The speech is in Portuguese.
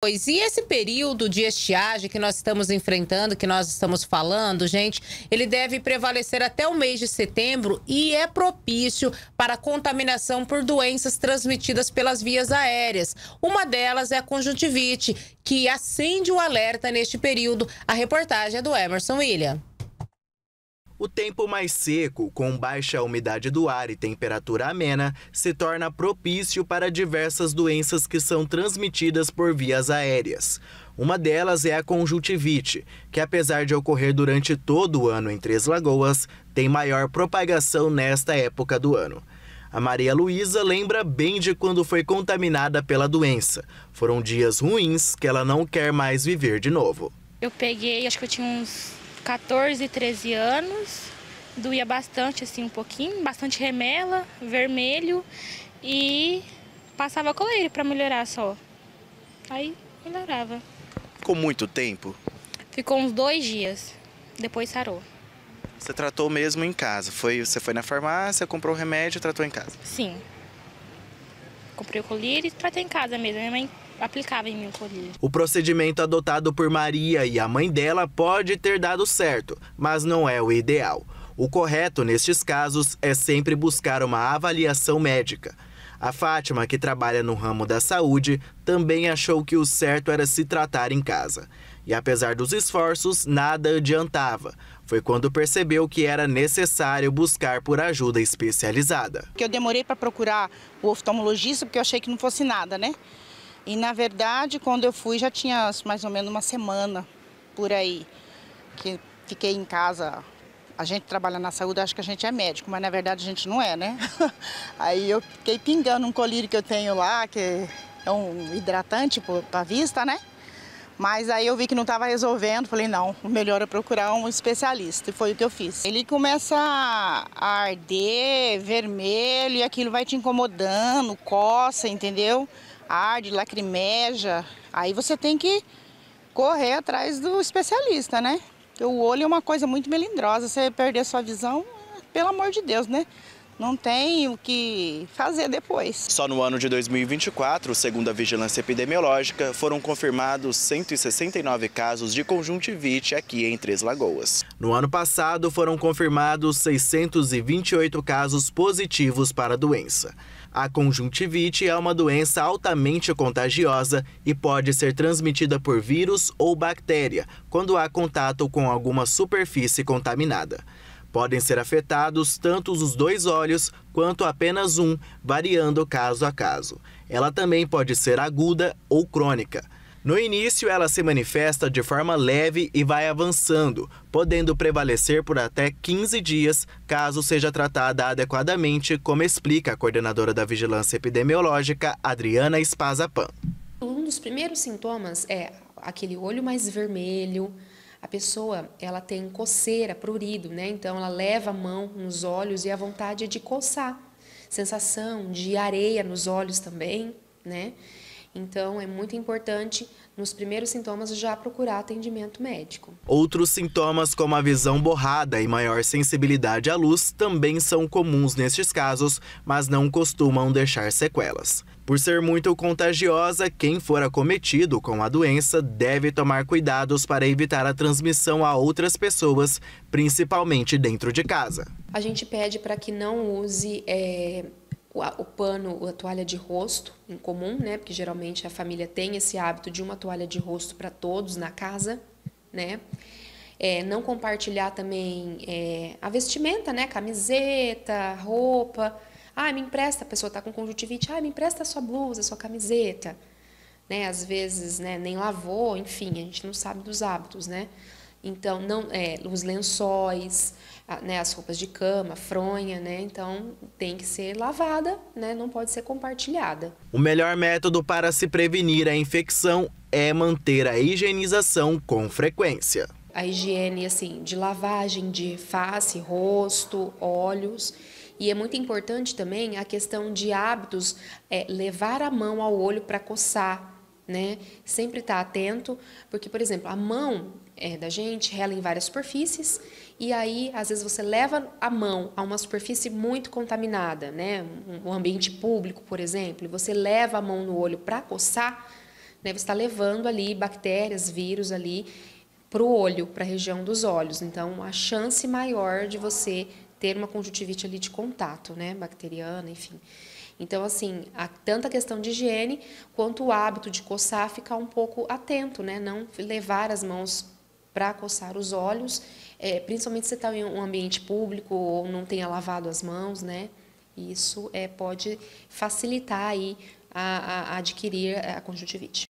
Pois e esse período de estiagem que nós estamos enfrentando, que nós estamos falando, gente, ele deve prevalecer até o mês de setembro e é propício para contaminação por doenças transmitidas pelas vias aéreas. Uma delas é a conjuntivite, que acende o alerta neste período. A reportagem é do Emerson William. O tempo mais seco, com baixa umidade do ar e temperatura amena, se torna propício para diversas doenças que são transmitidas por vias aéreas. Uma delas é a conjuntivite, que apesar de ocorrer durante todo o ano em Três Lagoas, tem maior propagação nesta época do ano. A Maria Luísa lembra bem de quando foi contaminada pela doença. Foram dias ruins que ela não quer mais viver de novo. Eu peguei, acho que eu tinha uns 14, 13 anos. Doía bastante, assim, um pouquinho, bastante remela, vermelho e passava coleira para melhorar só. Aí melhorava. Ficou muito tempo? Ficou uns dois dias. Depois sarou. Você tratou mesmo em casa? Foi, você foi na farmácia, comprou o remédio e tratou em casa? Sim. Comprei o colírio e tratei em casa mesmo. Minha mãe aplicava em mim o colírio. O procedimento adotado por Maria e a mãe dela pode ter dado certo, mas não é o ideal. O correto nestes casos é sempre buscar uma avaliação médica. A Fátima, que trabalha no ramo da saúde, também achou que o certo era se tratar em casa. E apesar dos esforços, nada adiantava. Foi quando percebeu que era necessário buscar por ajuda especializada. Que eu demorei para procurar o oftalmologista porque eu achei que não fosse nada, né? E na verdade, quando eu fui, já tinha mais ou menos uma semana por aí que fiquei em casa. A gente trabalha na saúde, acho que a gente é médico, mas na verdade a gente não é, né? aí eu fiquei pingando um colírio que eu tenho lá, que é um hidratante para vista, né? Mas aí eu vi que não estava resolvendo, falei, não, o melhor é procurar um especialista. E foi o que eu fiz. Ele começa a arder, vermelho, e aquilo vai te incomodando, coça, entendeu? arde, lacrimeja, aí você tem que correr atrás do especialista, né? Porque o olho é uma coisa muito melindrosa, você perder a sua visão, pelo amor de Deus, né? não tem o que fazer depois. Só no ano de 2024, segundo a vigilância epidemiológica, foram confirmados 169 casos de conjuntivite aqui em Três Lagoas. No ano passado, foram confirmados 628 casos positivos para a doença. A conjuntivite é uma doença altamente contagiosa e pode ser transmitida por vírus ou bactéria quando há contato com alguma superfície contaminada. Podem ser afetados tanto os dois olhos quanto apenas um, variando caso a caso. Ela também pode ser aguda ou crônica. No início, ela se manifesta de forma leve e vai avançando, podendo prevalecer por até 15 dias, caso seja tratada adequadamente, como explica a coordenadora da Vigilância Epidemiológica, Adriana Espazapan. Um dos primeiros sintomas é aquele olho mais vermelho, a pessoa ela tem coceira, prurido, né? Então ela leva a mão nos olhos e a vontade é de coçar, sensação de areia nos olhos também, né? Então é muito importante nos primeiros sintomas já procurar atendimento médico. Outros sintomas, como a visão borrada e maior sensibilidade à luz, também são comuns nestes casos, mas não costumam deixar sequelas. Por ser muito contagiosa, quem for acometido com a doença deve tomar cuidados para evitar a transmissão a outras pessoas, principalmente dentro de casa. A gente pede para que não use é o pano, a toalha de rosto em comum, né? Porque geralmente a família tem esse hábito de uma toalha de rosto para todos na casa, né? É, não compartilhar também é, a vestimenta, né? Camiseta, roupa. Ah, me empresta, a pessoa está com conjuntivite. Ah, me empresta a sua blusa, a sua camiseta. Né? Às vezes, né? Nem lavou, enfim, a gente não sabe dos hábitos, né? Então, não é, os lençóis, a, né, as roupas de cama, fronha, né? Então, tem que ser lavada, né? Não pode ser compartilhada. O melhor método para se prevenir a infecção é manter a higienização com frequência. A higiene, assim, de lavagem de face, rosto, olhos. E é muito importante também a questão de hábitos, é, levar a mão ao olho para coçar, né? Sempre estar tá atento, porque, por exemplo, a mão é, da gente, rela em várias superfícies, e aí, às vezes, você leva a mão a uma superfície muito contaminada, né? Um, ambiente público, por exemplo, e você leva a mão no olho para coçar, né? Você está levando ali bactérias, vírus ali para o olho, para a região dos olhos. Então, a chance maior de você ter uma conjuntivite ali de contato, né? Bacteriana, enfim. Então, assim, a, tanto a questão de higiene quanto o hábito de coçar, ficar um pouco atento, né? Não levar as mãos para coçar os olhos, é, principalmente se está em um ambiente público ou não tenha lavado as mãos, né? Isso é, pode facilitar aí a, a, a adquirir a conjuntivite.